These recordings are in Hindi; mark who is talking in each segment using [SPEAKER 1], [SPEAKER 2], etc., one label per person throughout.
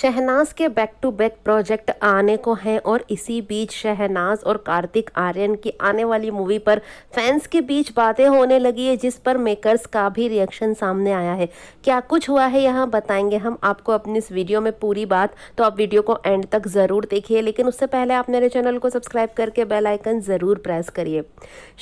[SPEAKER 1] शहनाज के बैक टू बैक प्रोजेक्ट आने को हैं और इसी बीच शहनाज और कार्तिक आर्यन की आने वाली मूवी पर फैंस के बीच बातें होने लगी है जिस पर मेकर्स का भी रिएक्शन सामने आया है क्या कुछ हुआ है यहाँ बताएंगे हम आपको अपनी इस वीडियो में पूरी बात तो आप वीडियो को एंड तक ज़रूर देखिए लेकिन उससे पहले आप मेरे चैनल को सब्सक्राइब करके बेलाइकन ज़रूर प्रेस करिए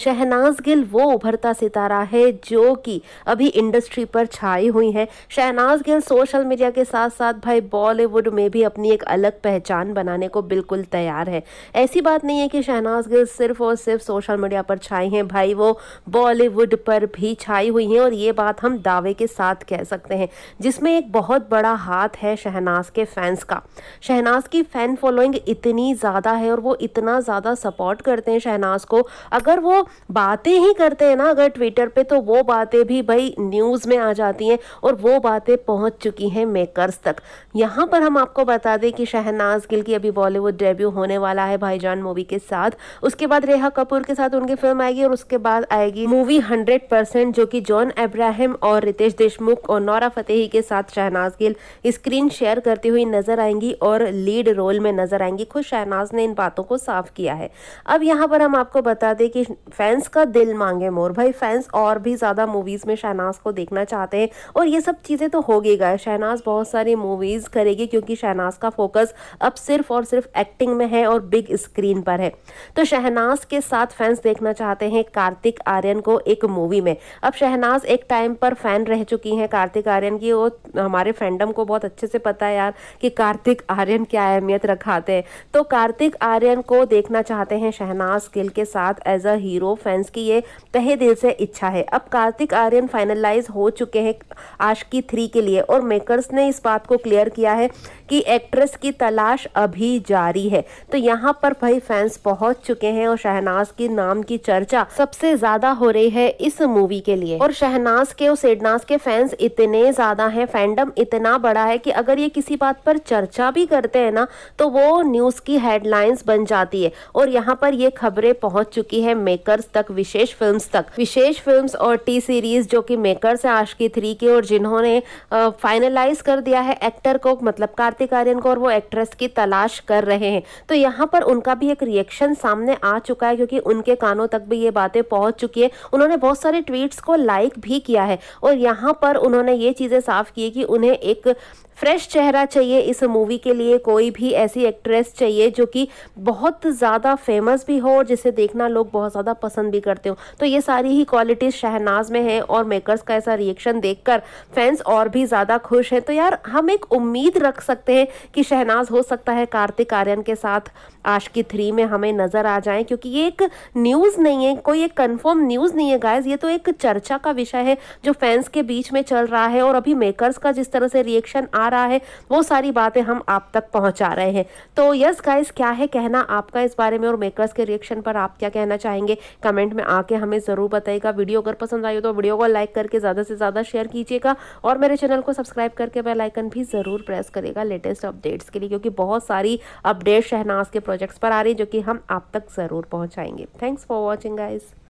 [SPEAKER 1] शहनाज गिल वो उभरता सितारा है जो कि अभी इंडस्ट्री पर छाई हुई है शहनाज गिल सोशल मीडिया के साथ साथ भाई बॉल बॉलीवुड में भी अपनी एक अलग पहचान बनाने को बिल्कुल तैयार है ऐसी बात नहीं है कि शहनाज गिल सिर्फ और सिर्फ सोशल मीडिया पर छाई हैं भाई वो बॉलीवुड पर भी छाई हुई हैं और ये बात हम दावे के साथ कह सकते हैं जिसमें एक बहुत बड़ा हाथ है शहनाज के फैंस का शहनाज की फ़ैन फॉलोइंग इतनी ज़्यादा है और वो इतना ज़्यादा सपोर्ट करते हैं शहनाज को अगर वो बातें ही करते हैं ना अगर ट्विटर पर तो वो बातें भी भाई न्यूज़ में आ जाती हैं और वो बातें पहुंच चुकी हैं मेकर्स तक यहाँ यहाँ पर हम आपको बता दें कि शहनाज गिल की अभी बॉलीवुड डेब्यू होने वाला है भाईजान मूवी के साथ उसके बाद रेहा कपूर के साथ उनकी फिल्म आएगी और उसके बाद आएगी मूवी हंड्रेड परसेंट जो की जॉन एब्राहिम और रितेश देशमुख और नौरा फतेही के साथ शहनाज गिल स्क्रीन शेयर करती हुई नजर आएंगी और लीड रोल में नजर आएंगी खुद शहनाज ने इन बातों को साफ किया है अब यहाँ पर हम आपको बता दें कि फैंस का दिल मांगे मोर भाई फैंस और भी ज़्यादा मूवीज़ में शहनाज को देखना चाहते हैं और ये सब चीज़ें तो होगी गए शहनाज बहुत सारी मूवीज़ करेगी रहेगी क्योंकि शहनाज का फोकस अब सिर्फ और सिर्फ एक्टिंग में है और बिग स्क्रीन पर है तो शहनाज के साथ फैंस देखना चाहते हैं कार्तिक आर्यन को एक मूवी में अब शहनाज एक टाइम पर फैन रह चुकी हैं कार्तिक आर्यन की और हमारे फैंडम को बहुत अच्छे से पता है यार कि कार्तिक आर्यन क्या अहमियत रखाते हैं तो कार्तिक आर्यन को देखना चाहते हैं शहनाज गिल के साथ एज अ हीरो फैंस की ये तहे दिल से इच्छा है अब कार्तिक आर्यन फाइनलाइज हो चुके हैं की थ्री के लिए और मेकर्स ने इस बात को क्लियर किया है है कि एक्ट्रेस की तलाश अभी जारी है तो यहाँ पर भाई फैंस पहुंच चुके हैं और शहनाज के नाम की चर्चा सबसे ज्यादा हो रही है इस मूवी के लिए और शहनाज के और सेडनाज के फैंस इतने ज्यादा हैं फैंडम इतना बड़ा है कि अगर ये किसी बात पर चर्चा भी करते हैं ना तो वो न्यूज की हेडलाइंस बन जाती है और यहाँ पर ये खबरें पहुंच चुकी है मेकर्स तक विशेष फिल्म तक विशेष फिल्म्स और टी सीरीज जो कि मेकर्स है आशकी थ्री की और जिन्होंने फाइनलाइज कर दिया है एक्टर को मतलब मतलब कार्तिक आर्यन को और वो एक्ट्रेस की तलाश कर रहे हैं तो यहाँ पर उनका भी एक रिएक्शन सामने आ चुका है क्योंकि उनके कानों तक भी ये बातें पहुंच चुकी है उन्होंने बहुत सारे ट्वीट्स को लाइक भी किया है और यहाँ पर उन्होंने ये चीज़ें साफ की कि उन्हें एक फ्रेश चेहरा चाहिए इस मूवी के लिए कोई भी ऐसी एक्ट्रेस चाहिए जो कि बहुत ज़्यादा फेमस भी हो और जिसे देखना लोग बहुत ज़्यादा पसंद भी करते हो तो ये सारी ही क्वालिटीज़ शहनाज में है और मेकर्स का ऐसा रिएक्शन देखकर फैंस और भी ज़्यादा खुश हैं तो यार हम एक उम्मीद रख सकते हैं कि शहनाज हो सकता है कार्तिक आर्यन के साथ की थ्री में हमें नज़र आ जाए क्योंकि ये एक न्यूज़ नहीं है कोई एक कंफर्म न्यूज़ नहीं है गाइज ये तो एक चर्चा का विषय है जो फैंस के बीच में चल रहा है और अभी मेकर्स का जिस तरह से रिएक्शन आ रहा है वो सारी बातें हम आप तक पहुंचा रहे हैं तो यस गाइज क्या है कहना आपका इस बारे में और मेकर्स के रिएक्शन पर आप क्या कहना चाहेंगे कमेंट में आके हमें ज़रूर बताइएगा वीडियो अगर पसंद आई हो तो वीडियो को लाइक करके ज़्यादा से ज़्यादा शेयर कीजिएगा और मेरे चैनल को सब्सक्राइब करके बेलाइकन भी ज़रूर प्रेस डिस्कस करेगा लेटेस्ट अपडेट्स के लिए क्योंकि बहुत सारी अपडेट्स शहनाज के प्रोजेक्ट्स पर आ रही है जो कि हम आप तक ज़रूर पहुँचाएंगे थैंक्स फॉर वॉचिंग गाइज़